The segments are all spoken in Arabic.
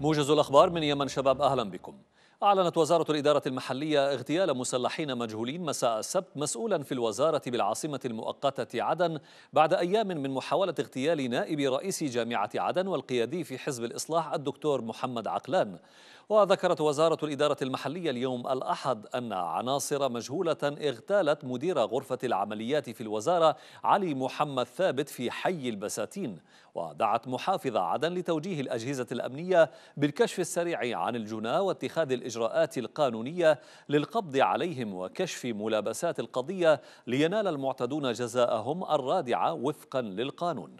موجز الأخبار من يمن شباب أهلا بكم أعلنت وزارة الإدارة المحلية اغتيال مسلحين مجهولين مساء السبت مسؤولا في الوزارة بالعاصمة المؤقتة عدن بعد أيام من محاولة اغتيال نائب رئيس جامعة عدن والقيادي في حزب الإصلاح الدكتور محمد عقلان وذكرت وزارة الإدارة المحلية اليوم الأحد أن عناصر مجهولة اغتالت مدير غرفة العمليات في الوزارة علي محمد ثابت في حي البساتين ودعت محافظة عدن لتوجيه الأجهزة الأمنية بالكشف السريع عن الجناة واتخاذ الإجراءات الإجراءات القانونية للقبض عليهم وكشف ملابسات القضية لينال المعتدون جزاءهم الرادعة وفقا للقانون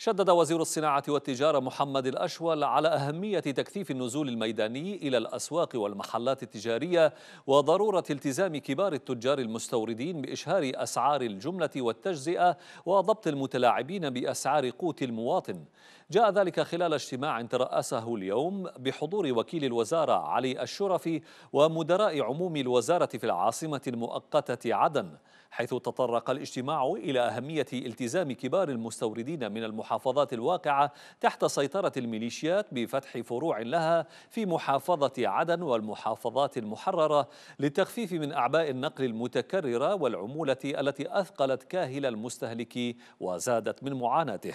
شدد وزير الصناعة والتجارة محمد الأشول على أهمية تكثيف النزول الميداني إلى الأسواق والمحلات التجارية وضرورة التزام كبار التجار المستوردين بإشهار أسعار الجملة والتجزئة وضبط المتلاعبين بأسعار قوت المواطن جاء ذلك خلال اجتماع ترأسه اليوم بحضور وكيل الوزارة علي الشرفي ومدراء عموم الوزارة في العاصمة المؤقتة عدن حيث تطرق الاجتماع إلى أهمية التزام كبار المستوردين من المحلات المحافظات الواقعة تحت سيطرة الميليشيات بفتح فروع لها في محافظة عدن والمحافظات المحررة للتخفيف من أعباء النقل المتكررة والعمولة التي أثقلت كاهل المستهلك وزادت من معاناته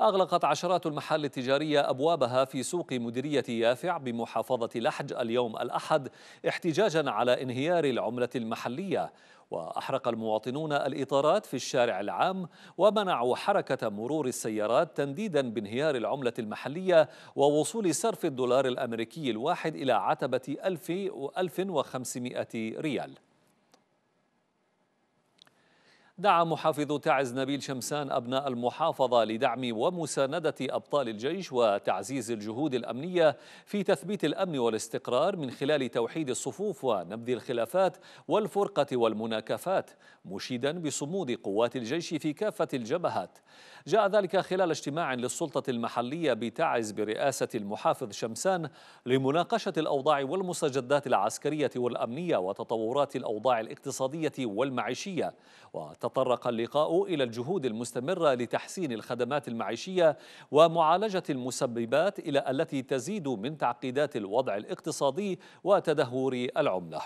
أغلقت عشرات المحال التجارية أبوابها في سوق مديرية يافع بمحافظة لحج اليوم الأحد احتجاجا على انهيار العملة المحلية وأحرق المواطنون الإطارات في الشارع العام ومنعوا حركة مرور السيارات تنديدا بانهيار العملة المحلية ووصول صرف الدولار الأمريكي الواحد إلى عتبة 1500 ريال دعا محافظ تعز نبيل شمسان أبناء المحافظة لدعم ومساندة أبطال الجيش وتعزيز الجهود الأمنية في تثبيت الأمن والاستقرار من خلال توحيد الصفوف ونبذ الخلافات والفرقة والمناكفات مشيدا بصمود قوات الجيش في كافة الجبهات جاء ذلك خلال اجتماع للسلطة المحلية بتعز برئاسة المحافظ شمسان لمناقشة الأوضاع والمستجدات العسكرية والأمنية وتطورات الأوضاع الاقتصادية والمعيشية وت تطرق اللقاء إلى الجهود المستمرة لتحسين الخدمات المعيشية ومعالجة المسببات إلى التي تزيد من تعقيدات الوضع الاقتصادي وتدهور العملة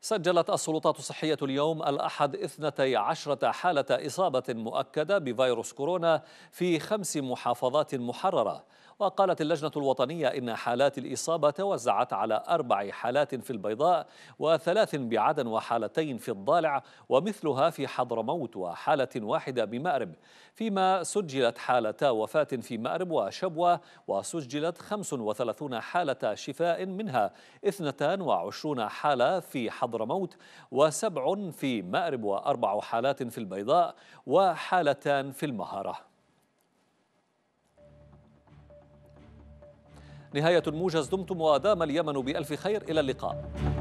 سجلت السلطات الصحية اليوم الأحد 12 حالة إصابة مؤكدة بفيروس كورونا في خمس محافظات محررة وقالت اللجنة الوطنية إن حالات الإصابة توزعت على أربع حالات في البيضاء وثلاث بعدن وحالتين في الضالع ومثلها في حضرموت وحالة واحدة بمأرب فيما سجلت حالتا وفاة في مأرب وشبوة وسجلت 35 حالة شفاء منها 22 حالة في حضرموت حضرموت وسبع في مأرب وأربع حالات في البيضاء وحالتان في المهارة نهاية الموجز دمتم ودام اليمن بألف خير إلى اللقاء